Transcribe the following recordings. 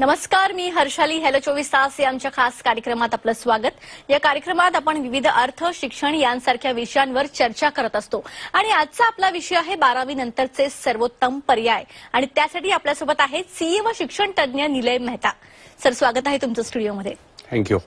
नमस्कार मी हर्षाली हॅलो चोवीस तास या आमच्या खास कार्यक्रमात आपलं स्वागत या कार्यक्रमात आपण विविध अर्थ शिक्षण यांसारख्या विषयांवर चर्चा करत असतो आणि आजचा आपला विषय आहे बारावी नंतरचे सर्वोत्तम पर्याय आणि त्यासाठी आपल्यासोबत आहेत सीए व शिक्षण तज्ज्ञ निलय मेहता सर स्वागत आहे तुमचं स्टुडिओमध्ये थँक्यू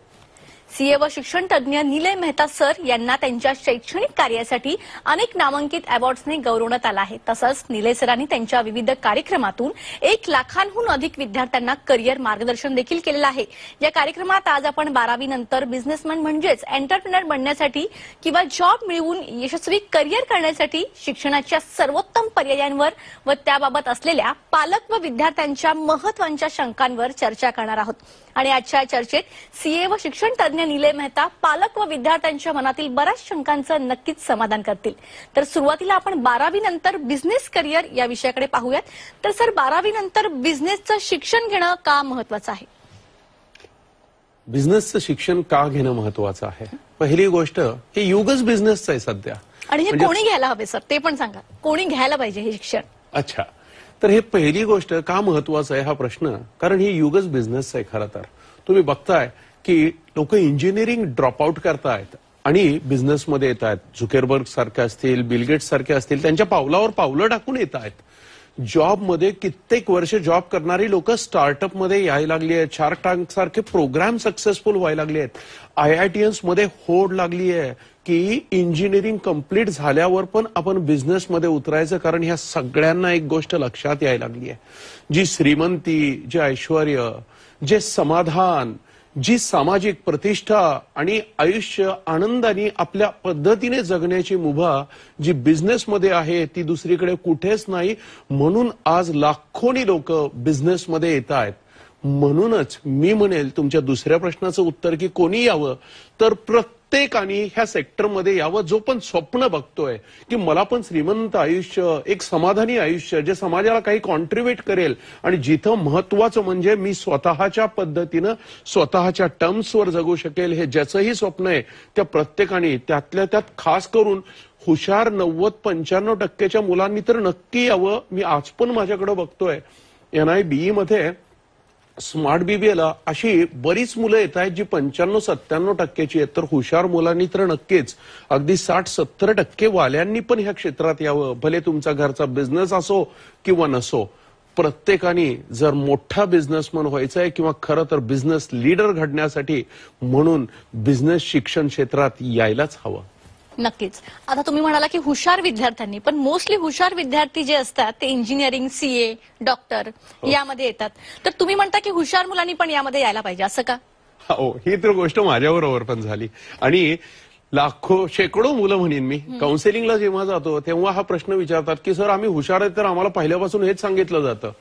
सीए व शिक्षण तज्ञ निलय मेहता सर यांना त्यांच्या शैक्षणिक कार्यासाठी अनेक नामांकित अवॉर्ड्सने गौरवण्यात आला आहे तसंच निलय सरांनी त्यांच्या विविध कार्यक्रमातून एक लाखांहून अधिक विद्यार्थ्यांना करिअर मार्गदर्शन देखील केलेलं आहे या कार्यक्रमात आज आपण बारावी नंतर बिझनेसमॅन म्हणजेच एंटरप्रिनर बनण्यासाठी किंवा जॉब मिळवून यशस्वी करिअर करण्यासाठी शिक्षणाच्या सर्वोत्तम पर्यायांवर व त्याबाबत असलेल्या पालक व विद्यार्थ्यांच्या महत्वाच्या शंकांवर चर्चा करणार आहोत आणि आजच्या चर्चेत सीए व शिक्षण तज्ञ निले मेहता पालक व विद्यार्थ्यांच्या मनातील बऱ्याच शंकांचं नक्कीच समाधान करतील तर सुरुवातीला आपण बारावी नंतर बिझनेस करिअर या विषयाकडे पाहूयात तर सर बारावी नंतर बिझनेसचं शिक्षण घेणं का महत्वाचं आहे बिझनेसचं शिक्षण का घेणं महत्वाचं आहे पहिली गोष्ट हे युगच बिझनेसचं आहे सध्या आणि हे म्हणजे कोणी घ्यायला हवे सर ते पण सांगा कोणी घ्यायला पाहिजे हे शिक्षण अच्छा तर हे पहिली गोष्ट का महत्वाचं आहे हा प्रश्न कारण हे युगच बिझनेसचं आहे खरं तर तुम्ही बघताय की लोक इंजिनिअरिंग ड्रॉपआउट करतायत आणि बिझनेसमध्ये येत आहेत झुकेरबर्ग सारखे असतील बिलगेट सारखे असतील त्यांच्या पावलावर पावलं टाकून येत आहेत जॉबमध्ये कित्येक वर्ष जॉब करणारी लोक स्टार्टअप मध्ये यायला लागली आहेत शार्क टँक सारखे प्रोग्राम सक्सेसफुल व्हायला लागले आहेत आय आय टी मध्ये होड लागली आहे की इंजिनिअरिंग कम्प्लीट झाल्यावर पण आपण बिझनेसमध्ये उतरायचं कारण ह्या सगळ्यांना एक गोष्ट लक्षात यायला लागली आहे जी श्रीमंती जे ऐश्वर जे समाधान जी सामाजिक प्रतिष्ठा आणि आयुष्य आनंदाने आपल्या पद्धतीने जगण्याची मुभा जी बिझनेसमध्ये आहे ती दुसरीकडे कुठेच नाही म्हणून आज लाखोनी लोक बिझनेसमध्ये येत आहेत म्हणूनच मी म्हणेल तुमच्या दुसऱ्या प्रश्नाचं उत्तर की कोणी यावं तर प्रत्येक प्रत्येकाने ह्या सेक्टरमध्ये यावं जो पण स्वप्न बघतोय की मला पण श्रीमंत आयुष्य एक समाधानी आयुष्य जे समाजाला काही कॉन्ट्रीब्युट करेल आणि जिथं महत्वाचं म्हणजे मी स्वतःच्या पद्धतीनं स्वतःच्या टर्म्सवर जगू शकेल हे ज्याचंही स्वप्न आहे त्या प्रत्येकाने त्यातल्या त्यात खास करून हुशार नव्वद पंच्याण्णव टक्क्याच्या मुलांनी तर नक्की यावं मी आज पण माझ्याकडे बघतोय एन आय e मध्ये स्मार्ट बीबीएला अशी बरीच मुलं येत आहेत जी पंच्याण्णव सत्त्याण्णव टक्क्याची आहेत तर हुशार मुलांनी तर नक्कीच अगदी साठ सत्तर टक्के वाल्यांनी पण ह्या क्षेत्रात यावं भले तुमचा घरचा बिझनेस असो किंवा नसो प्रत्येकाने जर मोठा बिझनेसमन व्हायचा आहे किंवा खरं तर बिझनेस लीडर घडण्यासाठी म्हणून बिझनेस शिक्षण क्षेत्रात यायलाच हवं नक्कीच आता तुम्ही म्हणाला की हुशार विद्यार्थ्यांनी पण मोस्टली हुशार विद्यार्थी जे असतात ते इंजिनिअरिंग सीए डॉक्टर यामध्ये येतात तर तुम्ही म्हणता की हुशार मुलांनी पण यामध्ये यायला पाहिजे असं का हो ही तर गोष्ट माझ्याबरोबर पण झाली आणि लाखो शेकडो मुलं म्हणेन मी काउन्सिलिंगला जेव्हा जातो तेव्हा हा प्रश्न विचारतात की सर आम्ही हुशार आहे तर आम्हाला पहिल्यापासून हेच सांगितलं जातं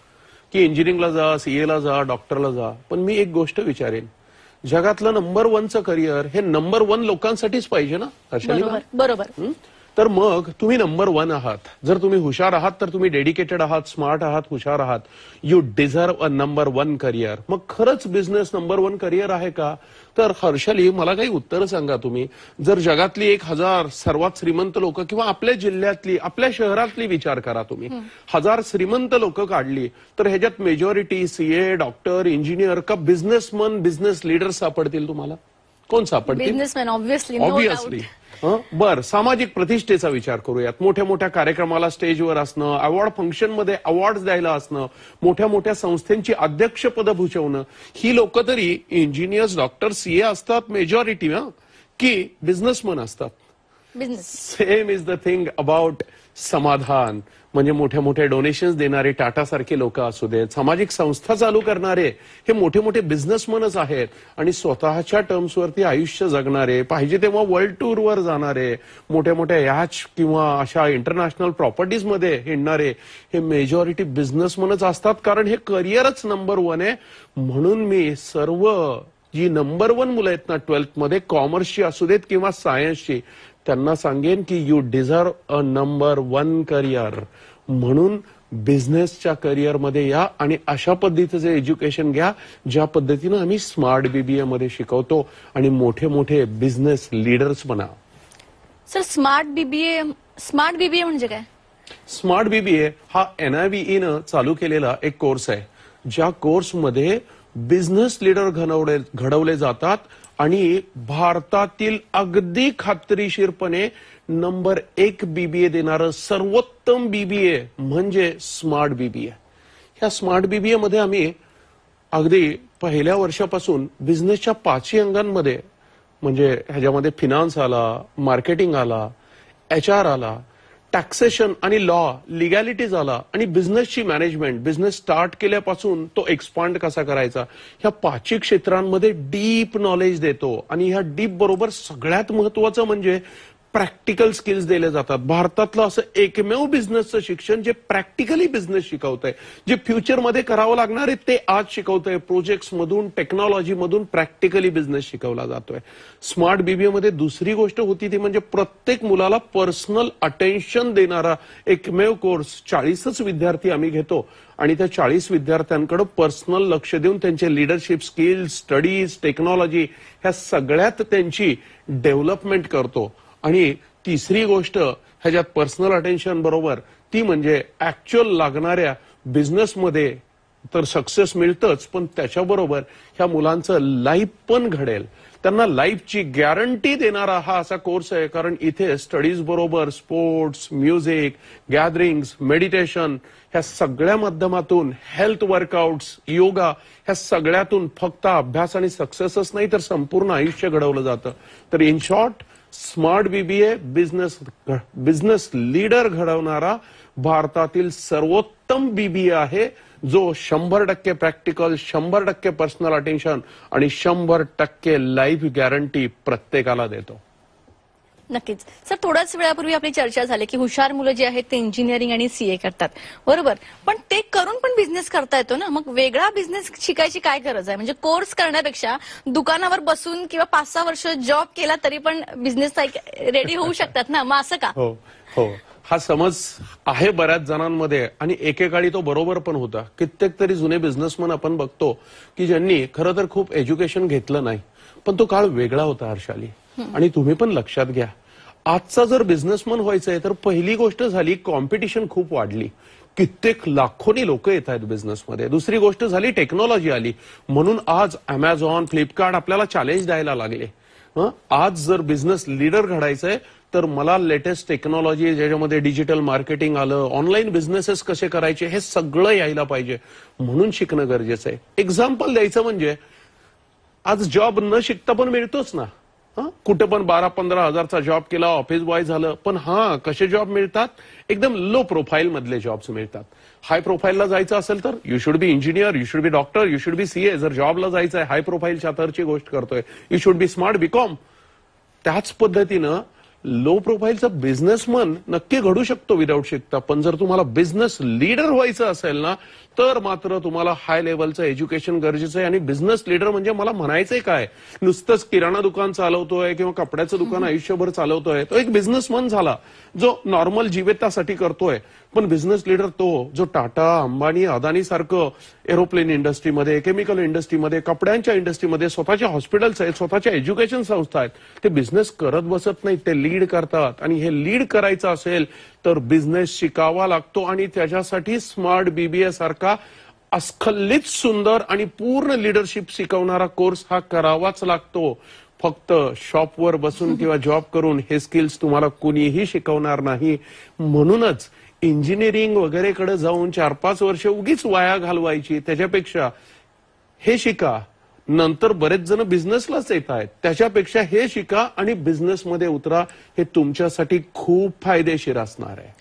की इंजिनिअरिंगला जा सीएला जा डॉक्टरला जा पण मी एक गोष्ट विचारेन जगातलं नंबर वनचं करिअर हे नंबर वन लोकांसाठीच पाहिजे ना हर्षाली बरोबर तर मग तुम्ही नंबर वन आहात जर तुम्ही हुशार आहात तर तुम्ही डेडिकेटेड आहात स्मार्ट आहात हुशार आहात you deserve a number one career मग खरंच बिझनेस नंबर वन करिअर आहे का तर हर्षली मला काही उत्तर सांगा तुम्ही जर जगातली एक हजार सर्वात श्रीमंत लोक किंवा आपल्या जिल्ह्यातली आपल्या शहरातली विचार करा तुम्ही हजार श्रीमंत लोक काढली तर ह्याच्यात मेजॉरिटी सीए डॉक्टर इंजिनियर का बिझनेसमन बिझनेस लिडर सापडतील तुम्हाला कोण सापडतील बिझनेसमॅन ऑब्व्हियसली ऑब्व्हियसली बर सामाजिक प्रतिष्ठेचा विचार करूयात मोठ्या मोठ्या कार्यक्रमाला स्टेजवर असणं अवॉर्ड फंक्शन मध्ये अवॉर्ड द्यायला असणं मोठ्या मोठ्या संस्थांची अध्यक्षपदं भूषवणं ही लोक तरी इंजिनियर्स डॉक्टर सीए असतात मेजॉरिटी की बिझनेसमन असतात same is the thing about समाधान म्हणजे मोठे मोठे डोनेशन्स देणारे टाटासारखे लोक असू देत सामाजिक संस्था चालू करणारे हे मोठे मोठे बिझनेसमनच आहेत आणि स्वतःच्या टर्म्सवरती आयुष्य जगणारे पाहिजे तेव्हा वर्ल्ड टूरवर जाणारे मोठ्या मोठ्या याच किंवा अशा इंटरनॅशनल प्रॉपर्टीजमध्ये हिंडणारे हे मेजॉरिटी बिझनेसमनच असतात कारण हे करिअरच नंबर वन आहे म्हणून मी सर्व जी नंबर वन मुलं आहेत ना कॉमर्स कॉमर्सची असू देत किंवा सायन्सची त्यांना सांगेन की you deserve a number one career म्हणून बिझनेसच्या करिअरमध्ये या आणि अशा पद्धतीचं एज्युकेशन घ्या ज्या पद्धतीनं आम्ही स्मार्ट बीबीए मध्ये शिकवतो आणि मोठे मोठे बिझनेस लीडर्स बना sir smart BBA smart BBA म्हणजे काय स्मार्ट बीबीए हा e न चालू केलेला एक कोर्स आहे ज्या कोर्स मध्ये बिझनेस लीडर घडवले घडवले जातात आणि भारतातील अगदी खात्रीशीरपणे नंबर एक बीबीए देणारं सर्वोत्तम बीबीए म्हणजे स्मार्ट बीबीए ह्या स्मार्ट बीबीए मध्ये आम्ही अगदी पहिल्या वर्षापासून बिझनेसच्या पाचही अंगांमध्ये म्हणजे ह्याच्यामध्ये फिनान्स आला मार्केटिंग आला एच आर आला टॅक्सेशन आणि लॉ लिगॅलिटी झाला आणि बिझनेसची मॅनेजमेंट बिझनेस स्टार्ट केल्यापासून तो एक्सपांड कसा करायचा ह्या पाचही क्षेत्रांमध्ये डीप नॉलेज देतो आणि ह्या डीप बरोबर सगळ्यात महत्वाचं म्हणजे प्रॅक्टिकल स्किल्स दिले जातात भारतातलं असं एकमेव बिझनेसचं शिक्षण जे प्रॅक्टिकली बिझनेस शिकवत आहे जे फ्युचरमध्ये करावं लागणार आहे ते आज शिकवत आहे टेक्नॉलॉजी मधून प्रॅक्टिकली बिझनेस शिकवला जातोय स्मार्ट मध्ये दुसरी गोष्ट होती ती म्हणजे प्रत्येक मुलाला पर्सनल अटेन्शन देणारा एकमेव कोर्स चाळीसच विद्यार्थी आम्ही घेतो आणि त्या चाळीस विद्यार्थ्यांकडे पर्सनल लक्ष देऊन त्यांचे लिडरशिप स्किल्स स्टडीज टेक्नॉलॉजी ह्या सगळ्यात त्यांची डेव्हलपमेंट करतो आणि तिसरी गोष्ट ह्याच्यात पर्सनल अटेन्शन बरोबर ती म्हणजे ऍक्च्युअल लागणाऱ्या बिझनेसमध्ये तर सक्सेस मिळतंच पण त्याच्याबरोबर ह्या मुलांचं लाईफ पण घडेल त्यांना लाईफची गॅरंटी देणारा हा असा कोर्स आहे कारण इथे स्टडीज बरोबर स्पोर्ट्स म्युझिक गॅदरिंग्स मेडिटेशन ह्या सगळ्या माध्यमातून हेल्थ वर्कआउट्स योगा ह्या सगळ्यातून फक्त अभ्यास आणि सक्सेसच नाही तर संपूर्ण आयुष्य घडवलं जातं तर in short smart BBA business business leader घडवणारा भारतातील सर्वोत्तम बीबीए आहे जो शंभर टक्के प्रॅक्टिकल शंभर टक्के पर्सनल अटेंशन, आणि शंभर टक्के लाईफ गॅरंटी प्रत्येकाला देतो नक्कीच सर थोड्याच वेळापूर्वी आपली चर्चा झाली की हुशार मुलं जी आहेत ते इंजिनिअरिंग आणि सीए करतात बरोबर पण ते करून पण बिझनेस करता येतो ना मग वेगळा बिझनेस शिकायची काय गरज आहे म्हणजे कोर्स करण्यापेक्षा दुकानावर बसून किंवा पाच सहा वर्ष जॉब केला तरी पण बिझनेस रेडी होऊ शकतात ना मग असं का हो हो हा समज आहे बऱ्याच जणांमध्ये आणि एकेकाळी तो बरोबर पण होता कित्येक तरी जुने बिझनेसमॅन आपण बघतो की ज्यांनी खरं तर खूप एज्युकेशन घेतलं नाही पण तो काळ वेगळा होता हर्षाली आणि तुम्ही पण लक्षात घ्या आजचा जर बिझनेसमन व्हायचा आहे तर पहिली गोष्ट झाली कॉम्पिटिशन खूप वाढली कित्येक लाखोनी लोक येत आहेत बिझनेसमध्ये दुसरी गोष्ट झाली टेक्नॉलॉजी आली म्हणून आज अमेझॉन फ्लिपकार्ट आपल्याला चॅलेंज द्यायला लागले आज जर बिझनेस लीडर घडायचं आहे तर मला लेटेस्ट टेक्नॉलॉजी ज्याच्यामध्ये डिजिटल मार्केटिंग आलं ऑनलाईन बिझनेसेस कसे करायचे हे सगळं यायला पाहिजे म्हणून शिकणं गरजेचं आहे एक्झाम्पल द्यायचं म्हणजे आज जॉब न शिकता पण मिळतोच ना कुठं पण बारा पंधरा हजारचा जॉब केला ऑफिस बॉय झालं पण हा कसे जॉब मिळतात एकदम लो प्रोफाईल मधले जॉब्स मिळतात हाय प्रोफाईलला जायचं असेल तर you should be engineer you should be doctor you should be CA जर जॉबला जायचं आहे हाय प्रोफाईलच्या तरची गोष्ट करतोय you should be smart BCom त्याच पद्धतीनं लो प्रोफाईलचा बिझनेसमन नक्की घडू शकतो विदाऊट शिकता पण जर तुम्हाला बिझनेस लीडर व्हायचं असेल ना तर मात्र तुम्हाला हाय लेवलचं एज्युकेशन गरजेचं आहे आणि बिझनेस लीडर म्हणजे मला म्हणायचंय काय नुसतंच किराणा दुकान चालवतोय किंवा कपड्याचं दुकान आयुष्यभर चालवतोय तो एक बिझनेसमन झाला जो नॉर्मल जीवितासाठी करतोय पण बिझनेस लीडर तो जो टाटा अंबानी अदानी सारखं एरोप्लेन इंडस्ट्रीमध्ये केमिकल इंडस्ट्रीमध्ये कपड्यांच्या इंडस्ट्रीमध्ये स्वतःचे हॉस्पिटल्स आहेत स्वतःच्या एज्युकेशन संस्था आहेत ते बिझनेस करत बसत नाहीत ते लीड करतात आणि हे लीड करायचं असेल तर बिझनेस शिकावा लागतो आणि त्याच्यासाठी स्मार्ट बीबीए सारखा अस्खलित सुंदर आणि पूर्ण लिडरशिप शिकवणारा कोर्स हा करावाच लागतो फक्त शॉपवर बसून किंवा जॉब करून हे स्किल्स तुम्हाला कुणीही शिकवणार नाही म्हणूनच इंजिनिअरिंग वगैरेकडे जाऊन चार पाच वर्ष उगीच वाया घालवायची त्याच्यापेक्षा हे शिका नंतर बरेच जण बिझनेसलाच येत आहेत त्याच्यापेक्षा हे शिका आणि बिझनेसमध्ये उतरा हे तुमच्यासाठी खूप फायदेशीर असणार आहे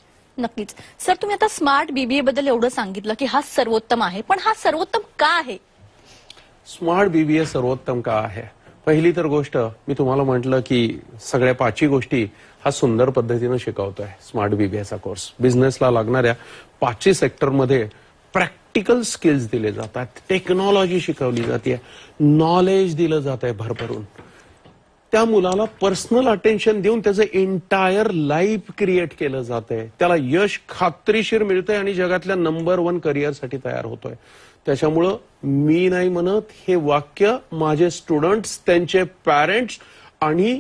नक्कीच सर तुम्ही आता स्मार्ट बीबीए बद्दल एवढं सांगितलं की हा सर्वोत्तम आहे पण हा सर्वोत्तम का आहे स्मार्ट बीबीए सर्वोत्तम का आहे पहिली तर गोष्ट मी तुम्हाला म्हटलं की सगळ्या पाचही गोष्टी हा सुंदर पद्धतीनं शिकवतोय स्मार्ट बीबीएचा कोर्स बिझनेसला लागणाऱ्या पाचही सेक्टरमध्ये प्रॅक्टिकल स्किल्स दिले जातात टेक्नॉलॉजी शिकवली जाते नॉलेज दिलं जात आहे भरभरून त्या मुलाला पर्सनल अटेन्शन देऊन त्याचं एंटायर लाईफ क्रिएट केलं जात आहे त्याला यश खात्रीशीर मिळतंय आणि जगातल्या नंबर वन करिअरसाठी तयार होतोय त्याच्यामुळं मी नाही म्हणत हे वाक्य माझे स्टुडंट्स त्यांचे पॅरेंट्स आणि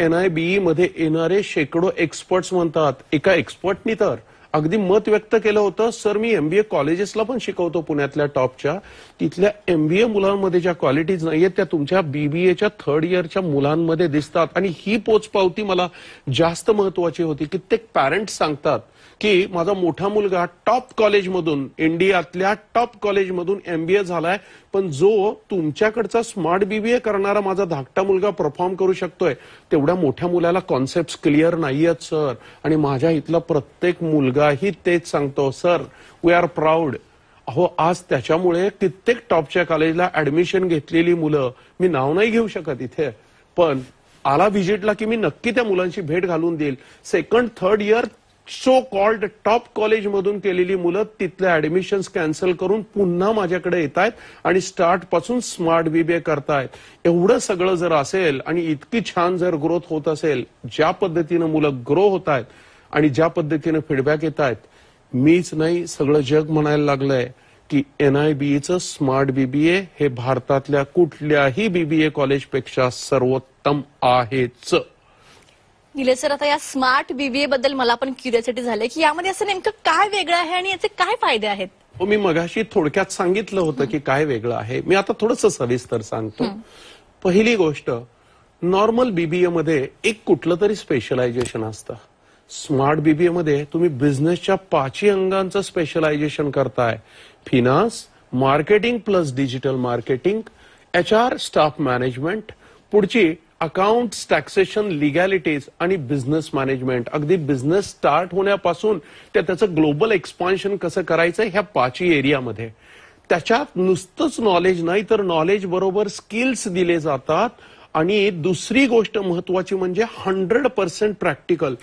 एनआयबीई मध्ये येणारे शेकडो एक्सपर्ट्स म्हणतात एका एक्सपर्टनी तर अगदी मत व्यक्त केलं होतं सर मी एमबीए कॉलेजेसला पण शिकवतो पुण्यातल्या टॉपच्या तिथल्या एमबीए मुलांमध्ये ज्या क्वालिटीज नाहीयेत त्या तुमच्या बीबीएच्या थर्ड इयरच्या मुलांमध्ये दिसतात आणि ही पोचपावती मला जास्त महत्वाची होती कित्येक पॅरेंट्स सांगतात की माझा मोठा मुलगा टॉप कॉलेजमधून इंडियातल्या टॉप कॉलेजमधून एमबीए झालाय पण जो तुमच्याकडचा स्मार्ट बीबीए करणारा माझा धाकटा मुलगा परफॉर्म करू शकतोय तेवढ्या मोठ्या मुलाला कॉन्सेप्ट क्लिअर नाहीयेत सर आणि माझ्या इथला प्रत्येक मुलगा ही तेच सांगतो सर वी आर प्राऊड अहो आज त्याच्यामुळे कित्येक टॉपच्या कॉलेजला ऍडमिशन घेतलेली मुलं मी नाव नाही घेऊ शकत इथे पण आला व्हिजिटला की मी नक्की त्या मुलांची भेट घालून देईल second third year so called top college मधून केलेली मुलं तिथल्या ऍडमिशन कॅन्सल करून पुन्हा माझ्याकडे येत आहेत आणि स्टार्ट पासून स्मार्ट बीबीए करतायत एवढं सगळं जर असेल आणि इतकी छान जर ग्रोथ होत असेल ज्या पद्धतीनं मुलं ग्रो होत आहेत आणि ज्या पद्धतीनं फीडबॅक येत आहेत मीच नाही सगळं जग म्हणायला लागलंय की एनआयबीचं स्मार्ट बीबीए हे भारतातल्या कुठल्याही बीबीए कॉलेजपेक्षा सर्वोत्तम आहेच निलेश सर आता या स्मार्ट बीबीए बद्दल मला पण क्युरियासिटी झाले की यामध्ये असं नेमकं काय वेगळं आहे आणि याचे काय फायदे आहेत हो, मी मगाशी थोडक्यात सांगितलं होतं की काय वेगळं आहे मी आता थोडस सविस्तर सांगतो पहिली गोष्ट नॉर्मल बीबीए मध्ये एक कुठलं तरी स्पेशलायझेशन असतं स्मार्ट बीबीए मध्ये तुम्ही बिझनेसच्या पाचही अंगांचं स्पेशलायझेशन करताय finance marketing plus digital marketing H R staff management पुढची अकाउंट टॅक्सेशन लिगॅलिटीज आणि बिझनेस मॅनेजमेंट अगदी बिझनेस स्टार्ट होण्यापासून ते त्याचं ग्लोबल एक्सपान्शन कसं करायचं ह्या पाचही एरियामध्ये त्याच्यात नुसतंच नॉलेज नाही तर नॉलेज बरोबर स्किल्स दिले जातात आणि दुसरी गोष्ट महत्वाची म्हणजे हंड्रेड पर्सेंट प्रॅक्टिकल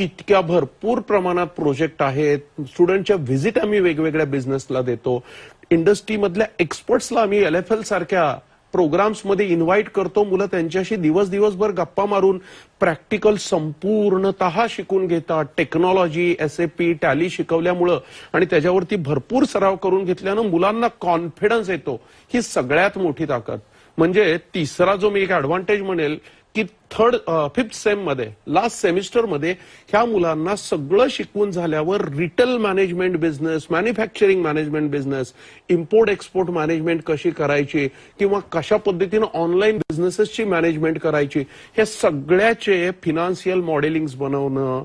इतक्या भरपूर प्रमाणात प्रोजेक्ट आहेत स्टुडंटच्या व्हिजिट आम्ही वेगवेगळ्या बिझनेसला देतो इंडस्ट्रीमधल्या एक्सपर्ट्सला आम्ही एल एफ एल सारख्या प्रोग्राम्समध्ये इन्व्हाइट करतो मुलं त्यांच्याशी दिवस दिवसभर गप्पा मारून प्रॅक्टिकल संपूर्णत शिकून घेतात technology S A P tally शिकवल्यामुळं आणि त्याच्यावरती भरपूर सराव करून घेतल्यानं मुलांना कॉन्फिडन्स येतो ही सगळ्यात मोठी ताकद म्हणजे तिसरा जो मी एक ऍडव्हान्टेज म्हणेल की थर्ड फिफ्थ सेम मध्ये लास्ट सेमिस्टर मध्ये ह्या मुलांना सगळं शिकवून झाल्यावर retail management business manufacturing management business import export management कशी करायची किंवा कशा पद्धतीनं ऑनलाईन बिझनेसेसची मॅनेजमेंट करायची हे सगळ्याचे फिनान्शियल मॉडेलिंग बनवणं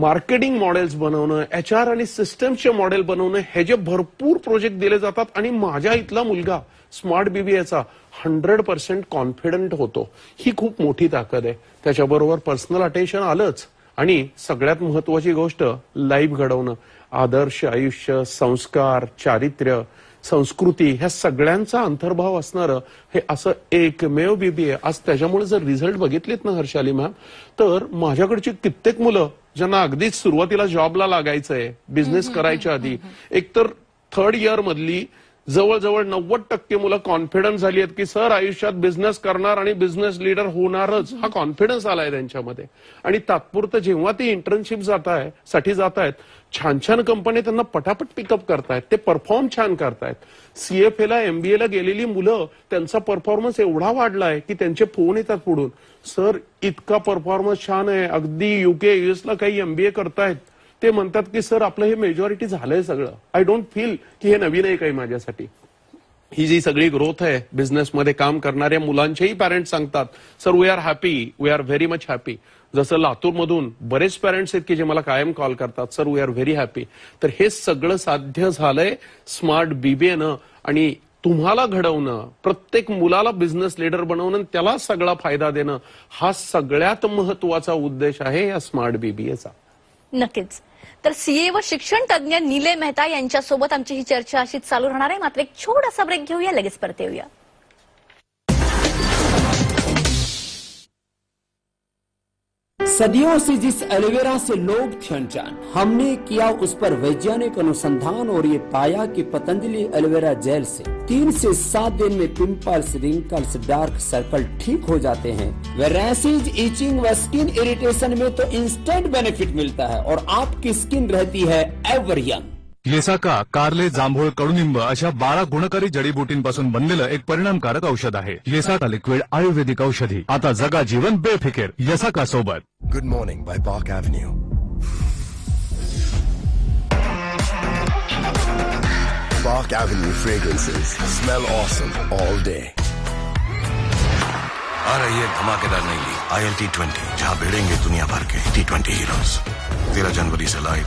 मार्केटिंग मॉडेल्स बनवणं एच आर आणि सिस्टमचे मॉडेल बनवणं हे जे भरपूर प्रोजेक्ट दिले जातात आणि माझ्या इथला मुलगा स्मार्ट बीबीएचा हंड्रेड पर्सेंट कॉन्फिडंट होतो ही खूप मोठी ताकद आहे त्याच्याबरोबर पर्सनल अटेन्शन आलंच आणि सगळ्यात महत्वाची गोष्ट लाईफ घडवणं आदर्श आयुष्य संस्कार चारित्र्य संस्कृती ह्या सगळ्यांचा अंतर्भाव असणारं हे असं एकमेव बीबीए आज त्याच्यामुळे जर रिझल्ट बघितलेत ना हर्षाली मॅम तर माझ्याकडची कित्येक मुलं ज्यांना अगदीच सुरुवातीला जॉबला लागायचंय बिझनेस करायच्या आधी एकतर थर्ड इयर मधली जवळजवळ नव्वद टक्के मुलं कॉन्फिडन्स झाली आहेत की सर आयुष्यात बिझनेस करणार आणि बिझनेस लीडर होणारच हा कॉन्फिडन्स आलाय त्यांच्यामध्ये आणि तात्पुरतं जेव्हा ते इंटर्नशिप जात आहे साठी जात आहेत छान छान कंपनी त्यांना पटापट पिकअप करतायत ते परफॉर्म छान करतायत सीएफएला ला गेलेली मुलं त्यांचा परफॉर्मन्स एवढा वाढलाय की त्यांचे फोन येतात पुढून सर इतका परफॉर्मन्स छान आहे अगदी युके ला काही एमबीए करतायत ते म्हणतात की सर आपलं हे मेजॉरिटी झालंय सगळं आय डोंट फील की हे नवीन आहे काही माझ्यासाठी ही जी सगळी ग्रोथ आहे बिझनेसमध्ये काम करणाऱ्या मुलांचेही पॅरेंट्स सांगतात sir we are happy we are very much happy जसं लातूर मधून बरेच पॅरेंट्स आहेत की जे मला कायम कॉल करतात sir we are very happy तर हे सगळं साध्य झालंय स्मार्ट बीबीएनं आणि तुम्हाला घडवणं प्रत्येक मुलाला बिझनेस लीडर बनवणं त्याला सगळा फायदा देणं हा सगळ्यात महत्वाचा उद्देश आहे या स्मार्ट बीबीएचा नक्कीच तर सीए व शिक्षण तज्ञ निले मेहता यांच्यासोबत आमची ही चर्चा अशीच चालू राहणार आहे मात्र एक छोटासा ब्रेक घेऊया लगेच परत येऊया सदियों से जिस एलोवेरा से लोग अनजान हमने किया उस पर वैज्ञानिक अनुसंधान और ये पाया कि पतंजलि एलोवेरा जेल से तीन से सात दिन में पिंपल्स रिंकल्स डार्क सर्कल ठीक हो जाते हैं वेरासिज इचिंग व स्किन इरिटेशन में तो इंस्टेंट बेनिफिट मिलता है और आपकी स्किन रहती है एवर यंग येसाका कारले जांभूळ कडुनिंब अशा बारा गुणकारी जडीबुटींपासून बनलेलं एक परिणामकारक औषध आहे येसाका लिक्विड आयुर्वेदिक औषधी आता जगा जीवन बेफिकेर येसाका सोबत good morning by park avenue park Avenue fragrances smell awesome all day. आ रही है धमाकेदार नई league I L T twenty जहाँ भिड़ेंगे दुनिया भर के टी ट्वेंटी हीरोज तेरह जनवरी से live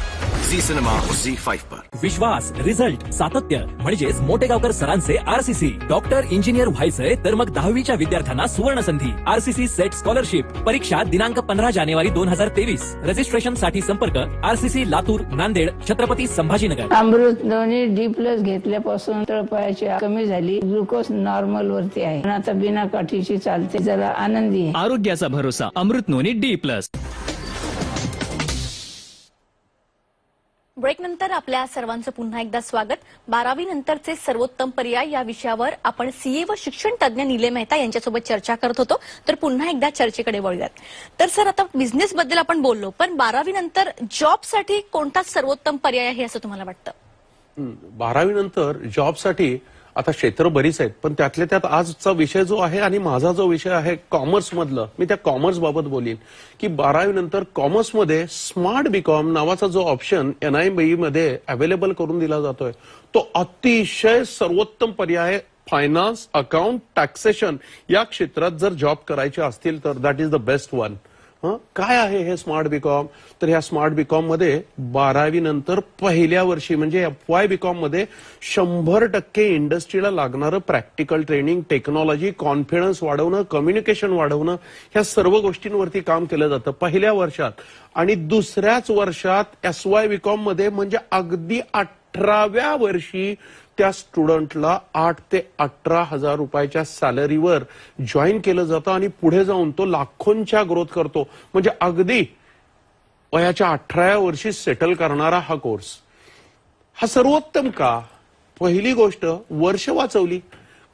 Zee cinema Zee five पर विश्वास रिझल्ट सातत्य म्हणजेच गावकर सरांचे आरसीसी डॉक्टर इंजिनियर व्हायचंय तर मग दहावीच्या विद्यार्थ्यांना सुवर्ण संधी सी सेट स्कॉलरशिप परीक्षा दिनांक पंधरा जानेवारी दोन हजार तेवीस रजिस्ट्रेशन साठी संपर्क सी लातूर नांदेड छत्रपती संभाजीनगर अमृत धोनी डी प्लस घेतल्यापासून तळपायाची कमी झाली ग्लुकोज नॉर्मल वरती आहे आता बिना काठीची चालते जरा आनंदी आरोग्याचा भरोसा अमृत नोनी डी प्लस ब्रेक नंतर आपल्या सर्वांचं पुन्हा एकदा स्वागत बारावी नंतरचे सर्वोत्तम पर्याय या विषयावर आपण सीए व शिक्षण तज्ज्ञ निले मेहता यांच्यासोबत चर्चा करत होतो तर पुन्हा एकदा चर्चेकडे वळूयात तर सर आता बिझनेस बद्दल आपण बोललो पण बारावी नंतर जॉबसाठी कोणता सर्वोत्तम पर्याय आहे असं तुम्हाला वाटतं बारावी नंतर जॉबसाठी आता क्षेत्र बरीच आहेत पण त्यातल्या त्यात आजचा विषय जो आहे आणि माझा जो विषय आहे कॉमर्स मधलं मी त्या कॉमर्स बाबत बोलीन की नंतर कॉमर्स मध्ये स्मार्ट बीकॉम नावाचा जो ऑप्शन एनआयबी मध्ये अवेलेबल करून दिला जातोय तो अतिशय सर्वोत्तम पर्याय फायनान्स अकाउंट टॅक्सेशन या क्षेत्रात जर जॉब करायचे असतील तर that is the best one काय आहे हे स्मार्ट बीकॉम तर ह्या स्मार्ट बीकॉम मध्ये बारावी नंतर पहिल्या वर्षी म्हणजे एफ वाय बीकॉम मध्ये शंभर टक्के इंडस्ट्रीला लागणारं प्रॅक्टिकल ट्रेनिंग टेक्नॉलॉजी कॉन्फिडन्स वाढवणं कम्युनिकेशन वाढवणं ह्या सर्व गोष्टींवरती काम केलं जातं पहिल्या वर्षात आणि दुसऱ्याच वर्षात एस वाय बीकॉम मध्ये म्हणजे अगदी अठराव्या वर्षी त्या स्टुडंटला आठ ते अठरा हजार रुपयाच्या सॅलरीवर जॉईन केलं जातं आणि पुढे जाऊन तो लाखोंच्या ग्रोथ करतो म्हणजे अगदी वयाच्या अठराव्या वर्षी सेटल करणारा हा कोर्स हा सर्वोत्तम का पहिली गोष्ट वर्ष वाचवली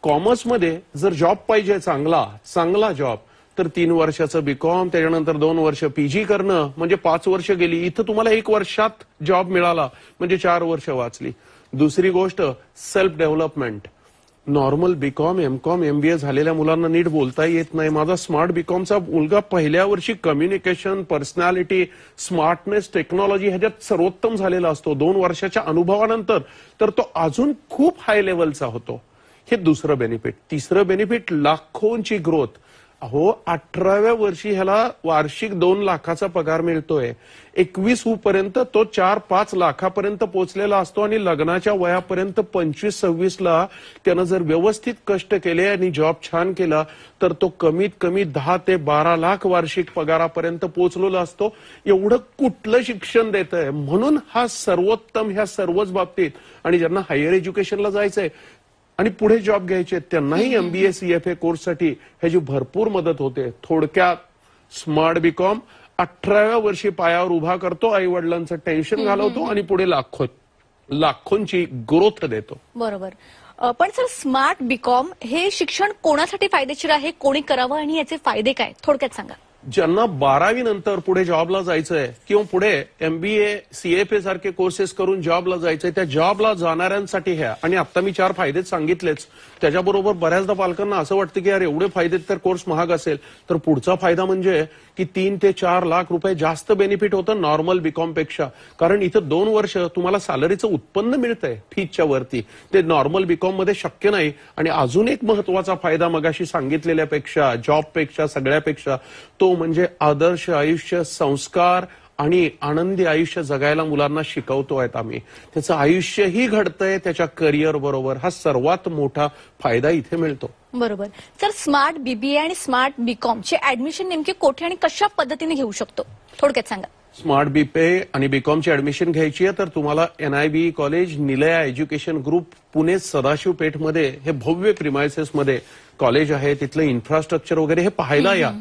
कॉमर्समध्ये जर जॉब पाहिजे चांगला चांगला जॉब तर तीन वर्षाचं बीकॉम त्याच्यानंतर दोन वर्ष पीजी करणं म्हणजे पाच वर्ष गेली इथं तुम्हाला एक वर्षात जॉब मिळाला म्हणजे चार वर्ष वाचली दुसरी गोष्ट self development normal BCom MCom MBA झालेल्या मुलांना नीट बोलता येत नाही माझा स्मार्ट बीकॉमचा मुलगा पहिल्या वर्षी कम्युनिकेशन पर्सनॅलिटी स्मार्टनेस टेक्नॉलॉजी ह्याच्यात सर्वोत्तम झालेला असतो दोन वर्षाच्या अनुभवानंतर तर तो अजून खूप हाय लेवलचा होतो हे दुसरं बेनिफिट तिसरं बेनिफिट लाखोंची ग्रोथ हो अठराव्या वर्षी ह्याला वार्षिक दोन लाखाचा पगार मिळतोय एकवीस पर्यंत तो चार पाच लाखापर्यंत पोहोचलेला असतो आणि लग्नाच्या वयापर्यंत पंचवीस सव्वीस ला त्यानं जर व्यवस्थित कष्ट केले आणि जॉब छान केला तर तो कमीत कमी दहा ते बारा लाख वार्षिक पगारापर्यंत पोहोचलेला असतो एवढं कुठलं शिक्षण देत आहे म्हणून हा सर्वोत्तम ह्या सर्वच बाबतीत आणि ज्यांना हायर एज्युकेशनला जायचंय आणि पुढे जॉब घ्यायचे त्यांनाही एमबीए सीएफए कोर्ससाठी ह्याची भरपूर मदत होते थोडक्यात स्मार्ट बीकॉम अठराव्या वर्षी पायावर उभा करतो आई वडिलांचं टेन्शन घालवतो आणि पुढे लाखो लाखोंची ग्रोथ देतो बरोबर पण सर स्मार्ट बीकॉम हे शिक्षण कोणासाठी फायदेशीर आहे कोणी करावं आणि याचे फायदे काय थोडक्यात सांगा ज्यांना बारावी नंतर पुढे जॉबला जायचंय किंवा पुढे एमबीए सीएफए सारखे कोर्सेस करून जॉबला जायचंय त्या जॉबला जाणाऱ्यांसाठी ह्या आणि आता मी चार फायदे सांगितलेच त्याच्याबरोबर बऱ्याचदा पालकांना असं वाटतं की यार एवढे फायदे तर कोर्स महाग असेल तर पुढचा फायदा म्हणजे की तीन ते चार लाख रुपये जास्त बेनिफिट होतं नॉर्मल बीकॉम पेक्षा कारण इथं दोन वर्ष तुम्हाला सॅलरीचं उत्पन्न मिळतंय फीजच्या वरती ते नॉर्मल बीकॉम मध्ये शक्य नाही आणि अजून एक महत्वाचा फायदा मगाशी सांगितलेल्यापेक्षा जॉबपेक्षा सगळ्यापेक्षा तो म्हणजे आदर्श आयुष्य संस्कार आणि आनंदी आयुष्य जगायला मुलांना शिकवतोय आम्ही त्याचं आयुष्यही घडतंय त्याच्या करिअर बरोबर हा सर्वात मोठा फायदा इथे मिळतो बरोबर सर स्मार्ट बीबीए आणि स्मार्ट बीकॉम चे ऍडमिशन नेमके कोठे आणि कशा पद्धतीने घेऊ शकतो थोडक्यात सांगा स्मार्ट बीपे आणि ची ऍडमिशन घ्यायची आहे तर तुम्हाला NIB college e Nilaya education group Pune Sadashiv मध्ये हे भव्य प्रिमायसेसमध्ये कॉलेज आहे तिथलं इन्फ्रास्ट्रक्चर वगैरे हे पाहायला या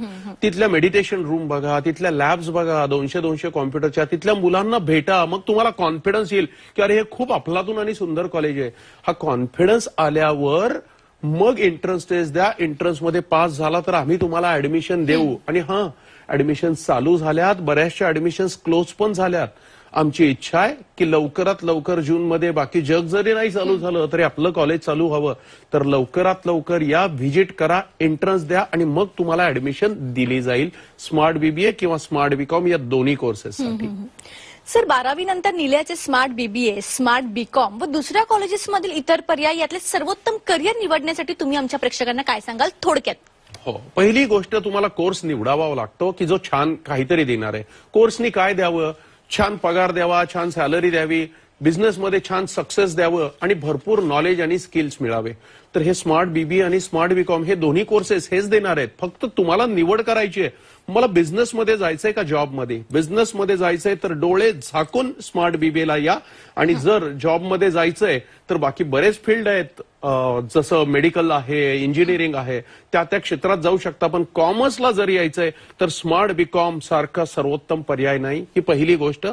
तिथल्या मेडिटेशन रूम बघा तिथल्या लॅब्स बघा दोनशे दोनशे कॉम्प्युटरच्या तिथल्या मुलांना भेटा मग तुम्हाला कॉन्फिडन्स येईल की अरे हे खूप आपलातून आणि सुंदर कॉलेज आहे हा कॉन्फिडन्स आल्यावर मग एंट्रन्स टेस्ट द्या मध्ये पास झाला तर आम्ही तुम्हाला ऍडमिशन देऊ आणि हां ऍडमिशन चालू झाल्यात बऱ्याचशा ऍडमिशन्स क्लोज पण झाल्यात आमची इच्छा आहे की लवकरात लवकर जून मध्ये बाकी जग जरी नाही चालू झालं तरी आपलं कॉलेज चालू हवं तर लवकरात लवकर या व्हिजिट करा एंट्रन्स द्या आणि मग तुम्हाला ऍडमिशन दिली जाईल स्मार्ट बीबीए किंवा स्मार्ट बीकॉम या दोन्ही कोर्सेससाठी सर बारावी नंतर निल्याचे स्मार्ट बीबीए स्मार्ट बीकॉम व दुसऱ्या मधील इतर पर्याय यातले सर्वोत्तम करिअर निवडण्यासाठी तुम्ही आमच्या प्रेक्षकांना काय सांगाल थोडक्यात हो पहिली गोष्ट तुम्हाला कोर्स निवडावा लागतो की जो छान काहीतरी देणार आहे कोर्सनी काय द्यावं छान पगार द्यावा छान सॅलरी द्यावी बिझनेसमध्ये छान सक्सेस द्यावं आणि भरपूर नॉलेज आणि स्किल्स मिळावे तर हे स्मार्ट बीबी आणि स्मार्ट बीकॉम हे दोन्ही कोर्सेस हेच देणार आहेत फक्त तुम्हाला निवड करायची आहे मला बिझनेसमध्ये जायचंय का जॉबमध्ये बिझनेसमध्ये जायचंय तर डोळे झाकून स्मार्ट ला या आणि जर जॉबमध्ये जायचंय तर बाकी बरेच फील्ड आहेत जसं मेडिकल आहे इंजिनिअरिंग आहे त्या त्या क्षेत्रात जाऊ शकता पण कॉमर्सला जर यायचंय तर स्मार्ट बी कॉम सारखा सर्वोत्तम पर्याय नाही ही पहिली गोष्ट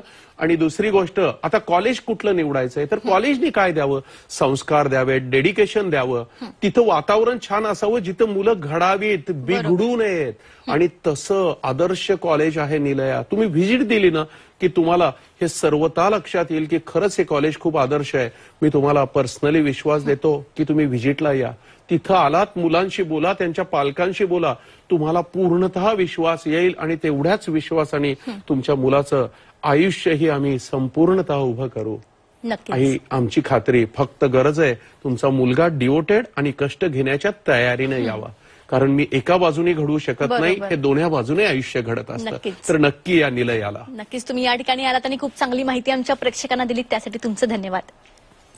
आणि दुसरी गोष्ट आता कॉलेज कुठलं निवडायचंय तर कॉलेजनी काय द्यावं संस्कार द्यावे डेडिकेशन द्यावं तिथं वातावरण छान असावं जिथं मुलं घडावीत बिघडू नयेत आणि तसं आदर्श कॉलेज आहे निलया तुम्ही व्हिजिट दिली ना की तुम्हाला हे सर्वता लक्षात येईल की खरंच हे कॉलेज खूप आदर्श आहे मी तुम्हाला पर्सनली विश्वास देतो की तुम्ही व्हिजिटला या तिथं आलात मुलांशी बोला त्यांच्या पालकांशी बोला तुम्हाला पूर्णतः विश्वास येईल आणि तेवढ्याच विश्वासाने तुमच्या मुलाचं आयुष्यही आम्ही संपूर्णत उभं करू आई आमची खात्री फक्त गरज आहे तुमचा मुलगा डिओटेड आणि कष्ट घेण्याच्या तयारीने यावा कारण मी एका बाजूने घड़ू शकत नाही हे दोन्ही बाजूने आयुष्य घडत असतं तर नक्की या निलयाला नक्कीच तुम्ही या ठिकाणी आलात आणि खूप चांगली माहिती आमच्या प्रेक्षकांना दिली त्यासाठी तुमचं धन्यवाद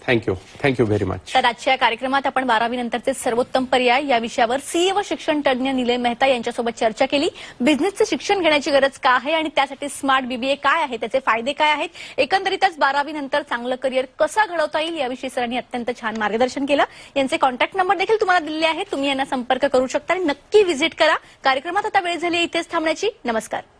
थँक्यू थँक्यू व्हेरी मच तर आजच्या कार्यक्रमात आपण बारावी नंतरचे सर्वोत्तम पर्याय या विषयावर सीए व e शिक्षण तज्ज्ञ निलय मेहता यांच्यासोबत चर्चा केली बिझनेसचं शिक्षण घेण्याची गरज का आहे आणि त्यासाठी स्मार्ट बीबीए काय आहे त्याचे फायदे काय आहेत एकंदरीतच बारावी नंतर चांगलं करिअर कसं घडवता येईल याविषयी सरांनी अत्यंत छान मार्गदर्शन केलं यांचे कॉन्टॅक्ट नंबर देखील तुम्हाला दिले आहेत तुम्ही यांना संपर्क करू शकता आणि नक्की व्हिजिट करा कार्यक्रमात आता वेळ झाली इथेच थांबण्याची नमस्कार